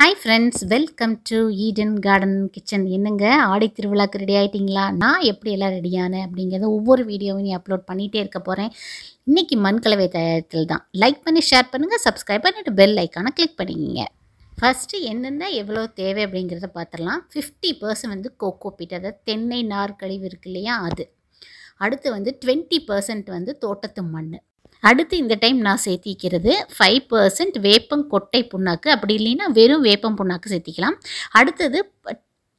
hi friends welcome to Eden garden kitchen என்னங்க ஆடை திருவிழாக்கு ரெடி ஆகிட்டிங்களா நான் எப்படி எல்லாம் ரெடியானேன் அப்படிங்கிறத ஒவ்வொரு வீடியோவும் நீ அப்லோட் பண்ணிகிட்டே இருக்க போகிறேன் இன்றைக்கி மண்கலவை தயாரித்தல் தான் லைக் பண்ணி ஷேர் பண்ணுங்கள் சப்ஸ்கிரைப் பண்ணிவிட்டு பெல் ஐக்கானை கிளிக் பண்ணிக்கிங்க ஃபஸ்ட்டு என்னென்ன எவ்வளோ தேவை அப்படிங்கிறத பார்த்துடலாம் ஃபிஃப்டி பர்சன்ட் வந்து கோகோ பீட் அதாவது தென்னை நார் கழிவு இருக்கு இல்லையா அது அடுத்து வந்து டுவெண்ட்டி பர்சன்ட் வந்து தோட்டத்து மண் அடுத்து இந்த டைம் நான் சேர்த்திக்கிறது ஃபைவ் பர்சன்ட் வேப்பம் கொட்டை புண்ணாக்கு அப்படி இல்லைன்னா வெறும் வேப்பம் புண்ணாக்கு சேர்த்திக்கலாம் அடுத்தது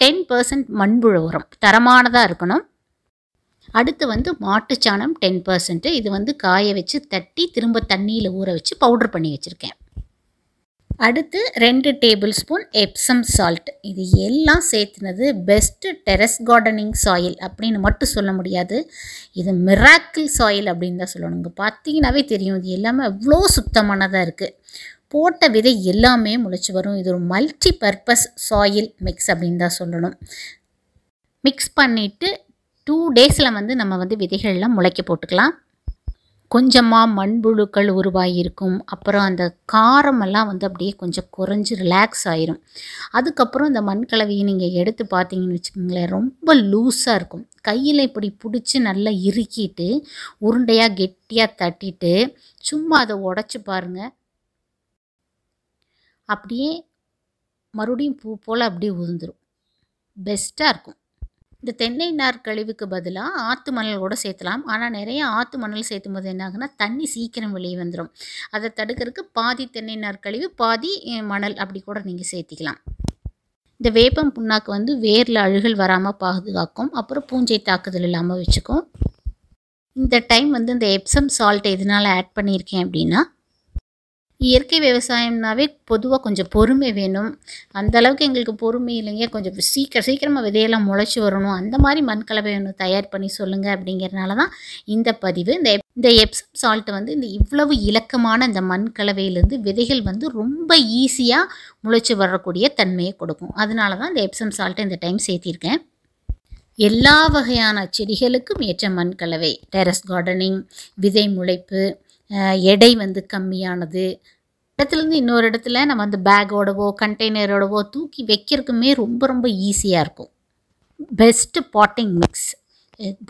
டென் பர்சன்ட் மண்புழு உரம் தரமானதாக இருக்கணும் அடுத்து வந்து மாட்டுச்சாணம் டென் பர்சன்ட்டு இது வந்து காய வச்சு தட்டி திரும்ப தண்ணியில் ஊற வச்சு பவுட்ரு பண்ணி வச்சுருக்கேன் அடுத்து ரெண்டு டேபிள் ஸ்பூன் எப்சம் சால்ட் இது எல்லாம் சேர்த்துனது பெஸ்ட்டு டெரஸ் கார்டனிங் சாயில் அப்படின்னு மட்டும் சொல்ல முடியாது இது மிராக்கிள் சாயில் அப்படின்னு தான் சொல்லணும் இங்கே பார்த்தீங்கன்னாவே தெரியும் இது எல்லாமே அவ்வளோ சுத்தமானதாக இருக்குது போட்ட விதை எல்லாமே முளைச்சி வரும் இது ஒரு மல்டி பர்பஸ் சாயில் மிக்ஸ் அப்படின்னு தான் சொல்லணும் மிக்ஸ் பண்ணிவிட்டு டூ டேஸில் வந்து நம்ம வந்து விதைகள்லாம் முளைக்க போட்டுக்கலாம் கொஞ்சமாக மண்புழுக்கள் உருவாகியிருக்கும் அப்புறம் அந்த காரமெல்லாம் வந்து அப்படியே கொஞ்சம் குறைஞ்சி ரிலாக்ஸ் ஆயிரும் அதுக்கப்புறம் இந்த மண்கலவையை நீங்கள் எடுத்து பார்த்தீங்கன்னு வச்சுக்கோங்களேன் ரொம்ப லூஸாக இருக்கும் கையில் இப்படி பிடிச்சி நல்லா இறுக்கிட்டு உருண்டையாக கெட்டியாக தட்டிட்டு சும்மா அதை உடச்சி பாருங்கள் அப்படியே மறுபடியும் பூ போல் அப்படியே உதிர்ந்துடும் பெஸ்ட்டாக இருக்கும் இந்த தென்னை நார் கழிவுக்கு பதிலாக ஆற்று மணல் கூட சேர்த்தலாம் ஆனால் நிறைய ஆற்று மணல் சேர்த்தும் போது என்னாகுன்னா தண்ணி சீக்கிரம் வெளியே வந்துடும் அதை தடுக்கிறதுக்கு பாதி தென்னை நார் கழிவு பாதி மணல் அப்படி கூட நீங்கள் சேர்த்திக்கலாம் இந்த வேப்பம் புண்ணாக்கு வந்து வேரில் அழுகல் வராமல் பாதுகாக்கும் அப்புறம் பூஞ்சை தாக்குதல் இல்லாமல் வச்சுக்கும் இந்த டைம் வந்து இந்த எப்சம் சால்ட் எதனால் ஆட் பண்ணியிருக்கேன் அப்படின்னா இயற்கை விவசாயம்னாவே பொதுவாக கொஞ்சம் பொறுமை வேணும் அந்த அளவுக்கு எங்களுக்கு பொறுமை இல்லைங்க கொஞ்சம் சீக்கிரம் சீக்கிரமாக விதையெல்லாம் முளைச்சி வரணும் அந்த மாதிரி மண் கலவை ஒன்று தயார் பண்ணி சொல்லுங்கள் அப்படிங்கிறனால தான் இந்த பதிவு இந்த இந்த எப்சம் சால்ட்டு வந்து இந்த இவ்வளவு இலக்கமான இந்த மண் கலவையிலேருந்து விதைகள் வந்து ரொம்ப ஈஸியாக முளைச்சி வரக்கூடிய தன்மையை கொடுக்கும் அதனால தான் இந்த எப்சம் சால்ட்டை இந்த டைம் சேர்த்திருக்கேன் எல்லா வகையான செடிகளுக்கும் ஏற்ற மண் கலவை டெரஸ் கார்டனிங் விதை முளைப்பு எடை வந்து கம்மியானது இடத்துலேருந்து இன்னொரு இடத்துல நம்ம அந்த பேக்கோடவோ கண்டெய்னரோடவோ தூக்கி வைக்கிறதுக்குமே ரொம்ப ரொம்ப ஈஸியாக இருக்கும் பெஸ்ட்டு பாட்டிங் மிக்ஸ்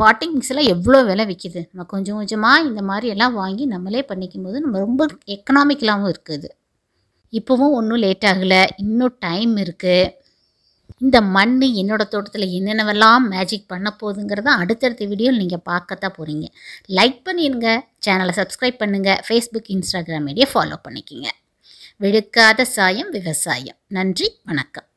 பாட்டிங் மிக்ஸ்லாம் எவ்வளோ விலை விற்கிது நம்ம கொஞ்சம் கொஞ்சமாக இந்த மாதிரி எல்லாம் வாங்கி நம்மளே பண்ணிக்கும் போது நம்ம ரொம்ப எக்கனாமிக்கலாகவும் இருக்குது இப்போவும் ஒன்றும் லேட் ஆகலை இன்னும் டைம் இருக்குது இந்த மண் என்னோட தோட்டத்தில் என்னென்னவெல்லாம் மேஜிக் பண்ண போகுதுங்கிறத அடுத்தடுத்த வீடியோவில் நீங்கள் பார்க்கத்தான் போகிறீங்க லைக் பண்ணிடுங்க சேனலை சப்ஸ்கிரைப் பண்ணுங்கள் ஃபேஸ்புக் இன்ஸ்டாகிராம் மீடியா ஃபாலோ பண்ணிக்கிங்க விழுக்காத சாயம் விவசாயம் நன்றி வணக்கம்